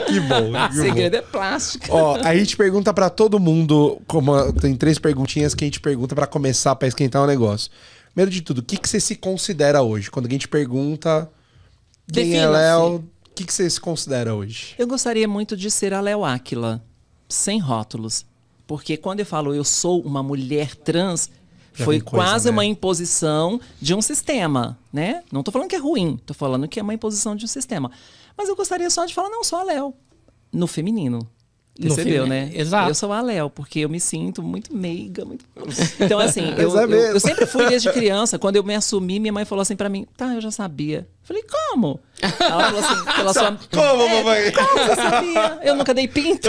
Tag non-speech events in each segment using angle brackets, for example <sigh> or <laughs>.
que bom. <laughs> Que segredo bom. é plástico. Ó, a gente pergunta para todo mundo, como tem três perguntinhas que a gente pergunta para começar, para esquentar o um negócio. Primeiro de tudo, o que, que você se considera hoje? Quando alguém te pergunta quem é Léo, o que, que você se considera hoje? Eu gostaria muito de ser a Léo Áquila, sem rótulos. Porque quando eu falo eu sou uma mulher trans, foi coisa, quase né? uma imposição de um sistema, né? Não estou falando que é ruim, estou falando que é uma imposição de um sistema. Mas eu gostaria só de falar não só a Léo, no feminino. Percebeu, né? Exato. Eu sou a Léo, porque eu me sinto muito meiga, muito. <laughs> Então, assim, eu, é eu, eu, sempre fui desde <laughs> criança. Quando eu me assumi, minha mãe falou assim para mim: tá, eu já sabia. falei, como? Ela falou assim, pela sua. <laughs> Como, é, mamãe? Como você sabia? Eu nunca dei pinto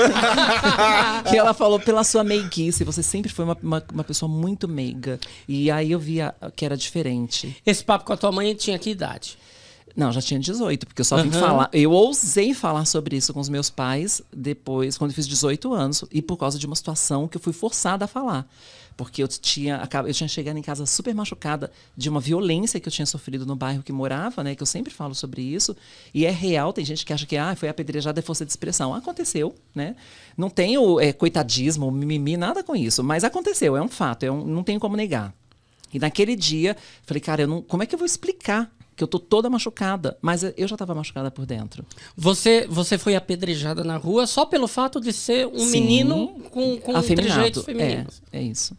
e ela falou, pela sua meiguice, você sempre foi uma, uma, uma, pessoa muito meiga. E aí eu via que era diferente. Esse papo com a tua mãe tinha que idade? Não, já tinha 18, porque eu só vim uhum. falar. Eu ousei falar sobre isso com os meus pais depois, quando eu fiz 18 anos, e por causa de uma situação que eu fui forçada a falar. Porque eu tinha, eu tinha chegado em casa super machucada de uma violência que eu tinha sofrido no bairro que morava, né? Que eu sempre falo sobre isso. E é real, tem gente que acha que ah, foi apedrejada é força de expressão. Aconteceu, né? Não tenho é, coitadismo, mimimi, nada com isso. Mas aconteceu, é um fato, é um, não tem como negar. E naquele dia, falei, cara, eu não, como é que eu vou explicar que eu tô toda machucada, mas eu já estava machucada por dentro. Você você foi apedrejada na rua só pelo fato de ser um Sim, menino com, com afeminado, é, femininos. É, é isso.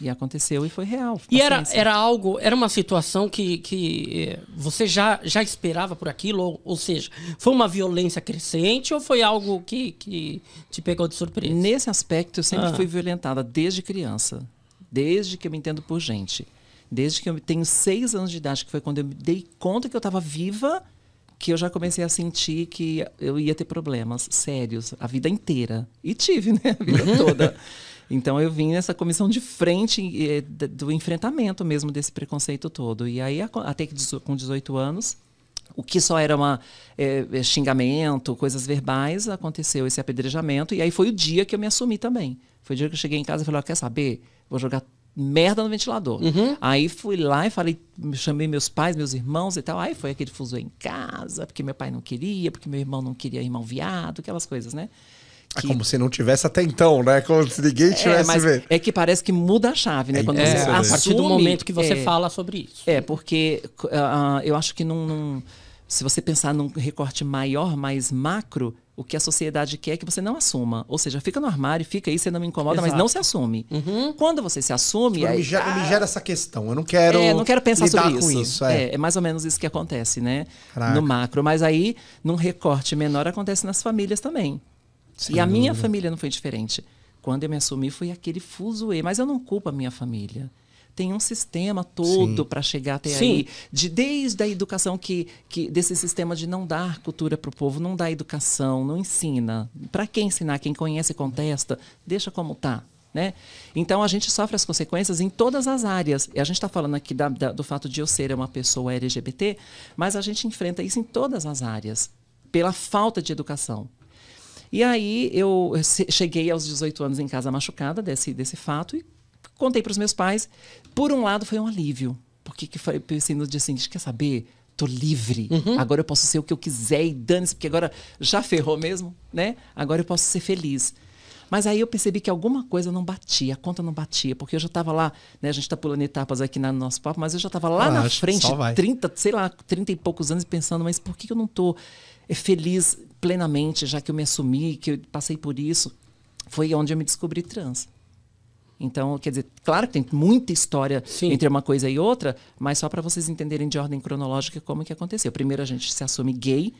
E aconteceu e foi real. e era, era algo, era uma situação que, que eh, você já, já esperava por aquilo? Ou, ou seja, foi uma violência crescente ou foi algo que, que te pegou de surpresa? Nesse aspecto, eu sempre ah. fui violentada desde criança. Desde que eu me entendo por gente. Desde que eu tenho seis anos de idade, que foi quando eu me dei conta que eu estava viva, que eu já comecei a sentir que eu ia ter problemas sérios a vida inteira. E tive, <laughs> né? A vida uhum. toda. Então eu vim nessa comissão de frente eh, do enfrentamento mesmo desse preconceito todo. E aí, até que com 18 anos, o que só era uma é, xingamento, coisas verbais, aconteceu esse apedrejamento. E aí foi o dia que eu me assumi também. Foi o dia que eu cheguei em casa e falei: ah, quer saber? Vou jogar merda no ventilador. Uhum. Aí fui lá e falei, chamei meus pais, meus irmãos e tal. Aí foi aquele fuso em casa, porque meu pai não queria, porque meu irmão não queria irmão viado, aquelas coisas, né? Ah, que... É como se não tivesse até então, né? Como se ninguém é, tivesse é, vendo. É que parece que muda a chave, né? É, Quando é, você a partir do momento que você é, fala sobre isso. É, porque uh, eu acho que não, se você pensar num recorte maior, mais macro, o que a sociedade quer que você não assuma. Ou seja, fica no armário, fica aí, você não me incomoda, Exato. mas não se assume. Uhum. Quando você se assume. Tipo, aí, me, gera, ah, me gera essa questão. Eu não quero. É, não quero pensar sobre isso. isso é. É, é. mais ou menos isso que acontece, né? Caraca. No macro. Mas aí, num recorte menor, acontece nas famílias também. Sem e a minha família não foi diferente. Quando eu me assumi, foi aquele e. Mas eu não culpo a minha família tem um sistema todo para chegar até Sim. aí. De, desde a educação que, que desse sistema de não dar cultura para o povo, não dá educação, não ensina. Para quem ensinar, quem conhece e contesta, deixa como está Né? Então a gente sofre as consequências em todas as áreas. E a gente está falando aqui da, da, do fato de eu ser uma pessoa LGBT, mas a gente enfrenta isso em todas as áreas, pela falta de educação. E aí eu cheguei aos 18 anos em casa machucada desse, desse fato e Contei para os meus pais. Por um lado, foi um alívio. Porque que foi, pensei no dia seguinte, quer saber? Tô livre. Uhum. Agora eu posso ser o que eu quiser e dane-se, porque agora já ferrou mesmo, né? Agora eu posso ser feliz. Mas aí eu percebi que alguma coisa não batia, a conta não batia, porque eu já estava lá, né? A gente está pulando etapas aqui no nosso papo, mas eu já estava lá ah, na frente, 30, sei lá, 30 e poucos anos, pensando, mas por que eu não estou eh, feliz plenamente, já que eu me assumi, que eu passei por isso? Foi onde eu me descobri trans. Então, quer dizer, claro que tem muita história Sim. entre uma coisa e outra, mas só para vocês entenderem de ordem cronológica como que aconteceu. Primeiro a gente se assume gay,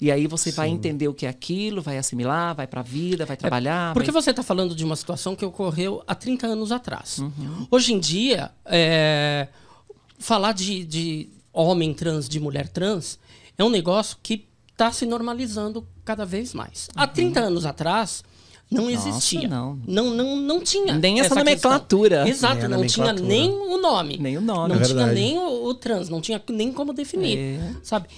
e aí você Sim. vai entender o que é aquilo, vai assimilar, vai para a vida, vai é, trabalhar. É, porque vai... você está falando de uma situação que ocorreu há 30 anos atrás. Uhum. Hoje em dia, é, falar de, de, homem trans, de mulher trans, é um negócio que está se normalizando cada vez mais. Uhum. Há 30 anos atrás não existia. Nossa, não. não. Não, não, tinha. Nem essa, essa nomenclatura. Questão. Exato, nem não tinha nem o nome. Nem o nome. Não é tinha nem o, o, trans, não tinha nem como definir. É. Sabe?